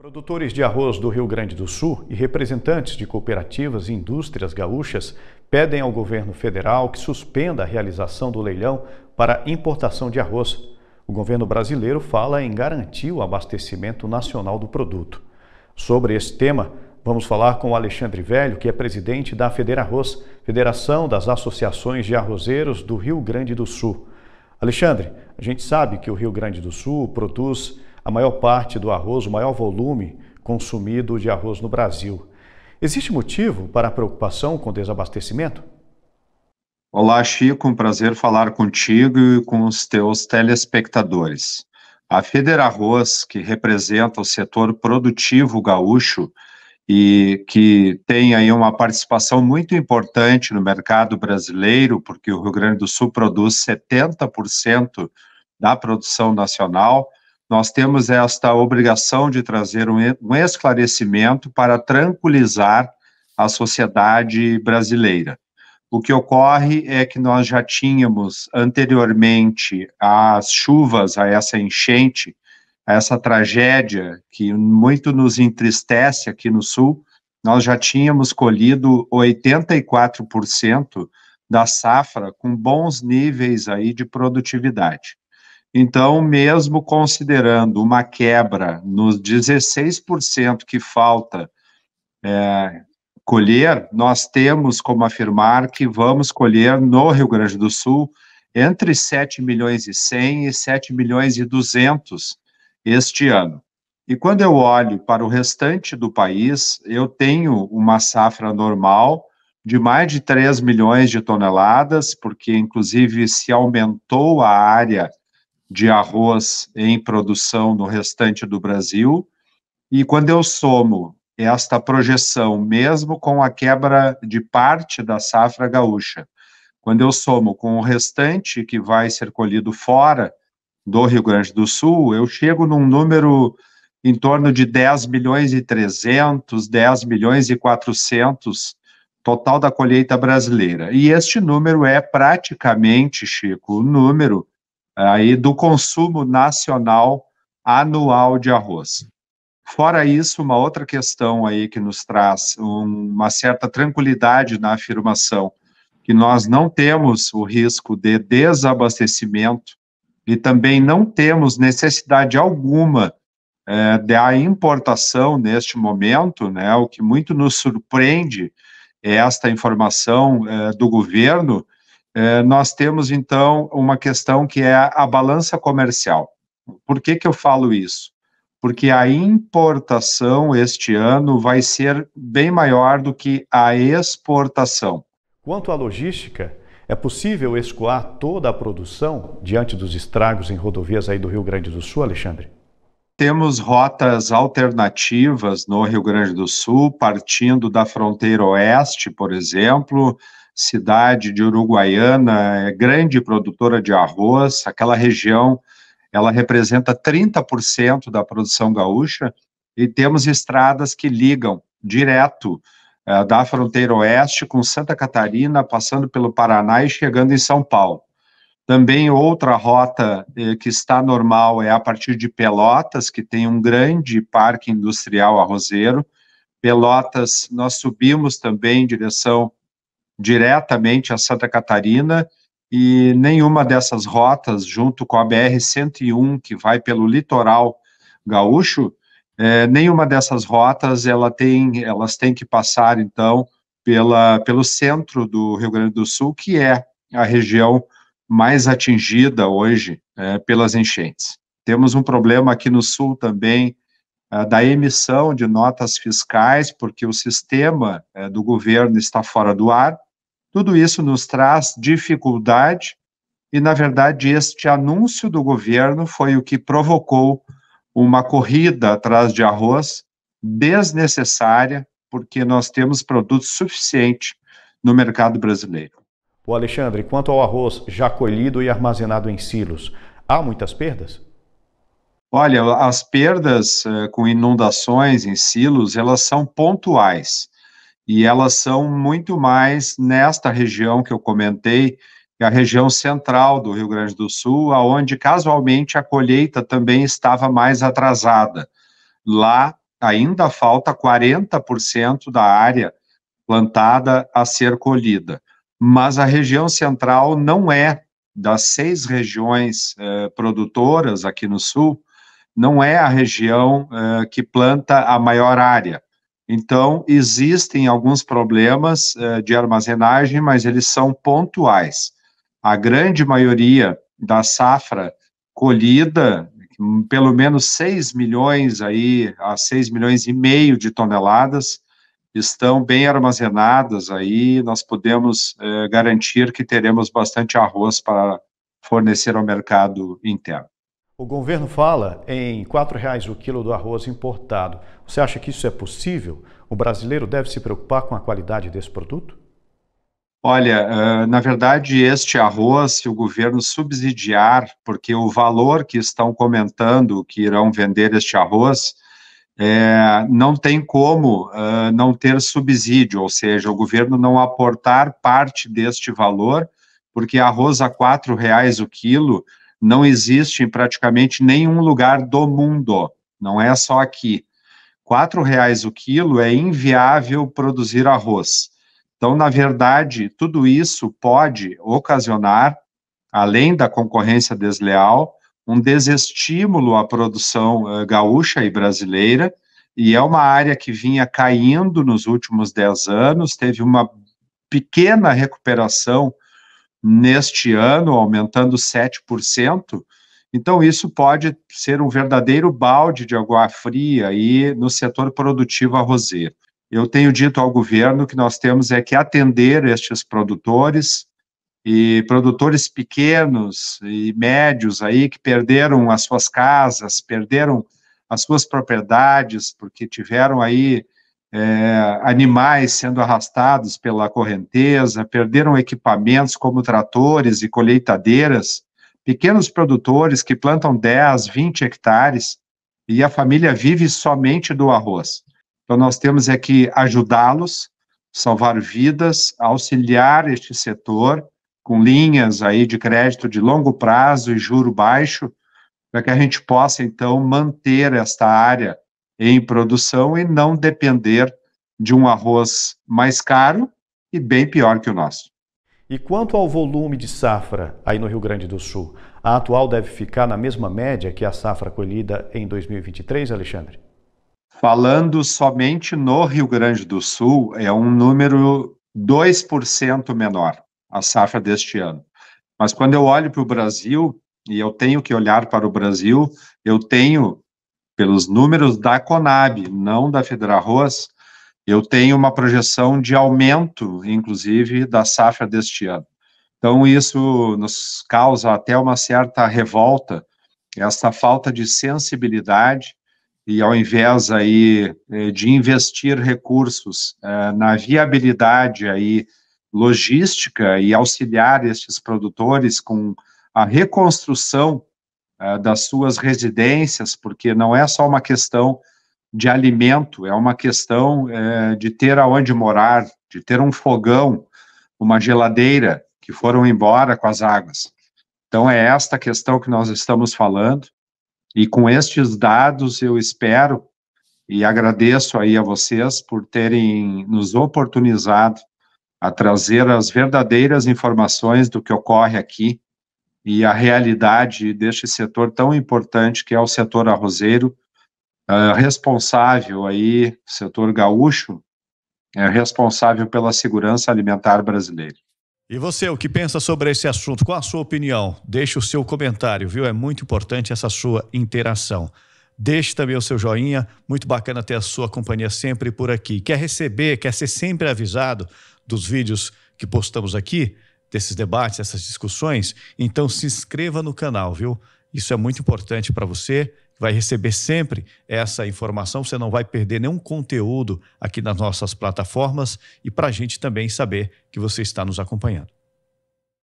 Produtores de arroz do Rio Grande do Sul e representantes de cooperativas e indústrias gaúchas pedem ao governo federal que suspenda a realização do leilão para importação de arroz. O governo brasileiro fala em garantir o abastecimento nacional do produto. Sobre esse tema, vamos falar com Alexandre Velho, que é presidente da Federarroz, Federação das Associações de Arrozeiros do Rio Grande do Sul. Alexandre, a gente sabe que o Rio Grande do Sul produz a maior parte do arroz, o maior volume consumido de arroz no Brasil. Existe motivo para a preocupação com o desabastecimento? Olá, Chico, um prazer falar contigo e com os teus telespectadores. A Federarroz, que representa o setor produtivo gaúcho e que tem aí uma participação muito importante no mercado brasileiro, porque o Rio Grande do Sul produz 70% da produção nacional, nós temos esta obrigação de trazer um esclarecimento para tranquilizar a sociedade brasileira. O que ocorre é que nós já tínhamos anteriormente as chuvas, a essa enchente, a essa tragédia que muito nos entristece aqui no Sul, nós já tínhamos colhido 84% da safra com bons níveis aí de produtividade. Então, mesmo considerando uma quebra nos 16% que falta é, colher, nós temos como afirmar que vamos colher no Rio Grande do Sul entre 7 milhões e 100 e 7 milhões e 200 este ano. E quando eu olho para o restante do país, eu tenho uma safra normal de mais de 3 milhões de toneladas, porque inclusive se aumentou a área de arroz em produção no restante do Brasil. E quando eu somo esta projeção, mesmo com a quebra de parte da safra gaúcha, quando eu somo com o restante que vai ser colhido fora do Rio Grande do Sul, eu chego num número em torno de 10 milhões e 300, 10 milhões e 400 total da colheita brasileira. E este número é praticamente, Chico, o número aí do consumo nacional anual de arroz. Fora isso, uma outra questão aí que nos traz uma certa tranquilidade na afirmação que nós não temos o risco de desabastecimento e também não temos necessidade alguma é, da importação neste momento, né? O que muito nos surpreende é esta informação é, do governo é, nós temos então uma questão que é a, a balança comercial. Por que, que eu falo isso? Porque a importação este ano vai ser bem maior do que a exportação. Quanto à logística, é possível escoar toda a produção diante dos estragos em rodovias aí do Rio Grande do Sul, Alexandre? Temos rotas alternativas no Rio Grande do Sul, partindo da fronteira oeste, por exemplo, cidade de Uruguaiana, é grande produtora de arroz, aquela região, ela representa 30% da produção gaúcha, e temos estradas que ligam direto é, da fronteira oeste com Santa Catarina, passando pelo Paraná e chegando em São Paulo. Também outra rota eh, que está normal é a partir de Pelotas, que tem um grande parque industrial arrozeiro. Pelotas, nós subimos também em direção diretamente a Santa Catarina e nenhuma dessas rotas, junto com a BR-101, que vai pelo litoral gaúcho, é, nenhuma dessas rotas ela tem, elas têm que passar, então, pela, pelo centro do Rio Grande do Sul, que é a região mais atingida hoje é, pelas enchentes. Temos um problema aqui no Sul também é, da emissão de notas fiscais, porque o sistema é, do governo está fora do ar, tudo isso nos traz dificuldade e, na verdade, este anúncio do governo foi o que provocou uma corrida atrás de arroz desnecessária, porque nós temos produto suficiente no mercado brasileiro. O Alexandre, quanto ao arroz já colhido e armazenado em silos, há muitas perdas? Olha, as perdas eh, com inundações em silos, elas são pontuais e elas são muito mais nesta região que eu comentei, é a região central do Rio Grande do Sul, aonde casualmente a colheita também estava mais atrasada. Lá ainda falta 40% da área plantada a ser colhida, mas a região central não é das seis regiões eh, produtoras aqui no sul, não é a região eh, que planta a maior área então, existem alguns problemas eh, de armazenagem, mas eles são pontuais. A grande maioria da safra colhida, pelo menos 6 milhões aí, a 6 milhões e meio de toneladas, estão bem armazenadas aí, nós podemos eh, garantir que teremos bastante arroz para fornecer ao mercado interno. O governo fala em R$ 4,00 o quilo do arroz importado. Você acha que isso é possível? O brasileiro deve se preocupar com a qualidade desse produto? Olha, na verdade, este arroz, se o governo subsidiar, porque o valor que estão comentando que irão vender este arroz, é, não tem como uh, não ter subsídio, ou seja, o governo não aportar parte deste valor, porque arroz a R$ reais o quilo não existe em praticamente nenhum lugar do mundo, não é só aqui. R$ reais o quilo é inviável produzir arroz. Então, na verdade, tudo isso pode ocasionar, além da concorrência desleal, um desestímulo à produção eh, gaúcha e brasileira, e é uma área que vinha caindo nos últimos 10 anos, teve uma pequena recuperação neste ano, aumentando 7%. Então, isso pode ser um verdadeiro balde de água fria aí no setor produtivo arrozeiro. Eu tenho dito ao governo que nós temos é que atender estes produtores e produtores pequenos e médios aí que perderam as suas casas, perderam as suas propriedades porque tiveram aí é, animais sendo arrastados pela correnteza, perderam equipamentos como tratores e colheitadeiras, pequenos produtores que plantam 10, 20 hectares e a família vive somente do arroz. Então, nós temos é que ajudá-los, salvar vidas, auxiliar este setor com linhas aí de crédito de longo prazo e juro baixo, para que a gente possa, então, manter esta área em produção e não depender de um arroz mais caro e bem pior que o nosso. E quanto ao volume de safra aí no Rio Grande do Sul? A atual deve ficar na mesma média que a safra colhida em 2023, Alexandre? Falando somente no Rio Grande do Sul, é um número 2% menor a safra deste ano. Mas quando eu olho para o Brasil, e eu tenho que olhar para o Brasil, eu tenho pelos números da Conab, não da Fedrarroz, eu tenho uma projeção de aumento, inclusive, da safra deste ano. Então, isso nos causa até uma certa revolta, essa falta de sensibilidade, e ao invés aí eh, de investir recursos eh, na viabilidade aí logística e auxiliar estes produtores com a reconstrução ah, das suas residências, porque não é só uma questão de alimento, é uma questão eh, de ter aonde morar, de ter um fogão, uma geladeira, que foram embora com as águas. Então, é esta questão que nós estamos falando, e com estes dados eu espero e agradeço aí a vocês por terem nos oportunizado a trazer as verdadeiras informações do que ocorre aqui e a realidade deste setor tão importante que é o setor arrozeiro, uh, responsável aí, setor gaúcho, é responsável pela segurança alimentar brasileira. E você, o que pensa sobre esse assunto? Qual a sua opinião? Deixe o seu comentário, viu? É muito importante essa sua interação. Deixe também o seu joinha, muito bacana ter a sua companhia sempre por aqui. Quer receber, quer ser sempre avisado dos vídeos que postamos aqui? desses debates, dessas discussões, então se inscreva no canal, viu? Isso é muito importante para você. Vai receber sempre essa informação, você não vai perder nenhum conteúdo aqui nas nossas plataformas e para a gente também saber que você está nos acompanhando.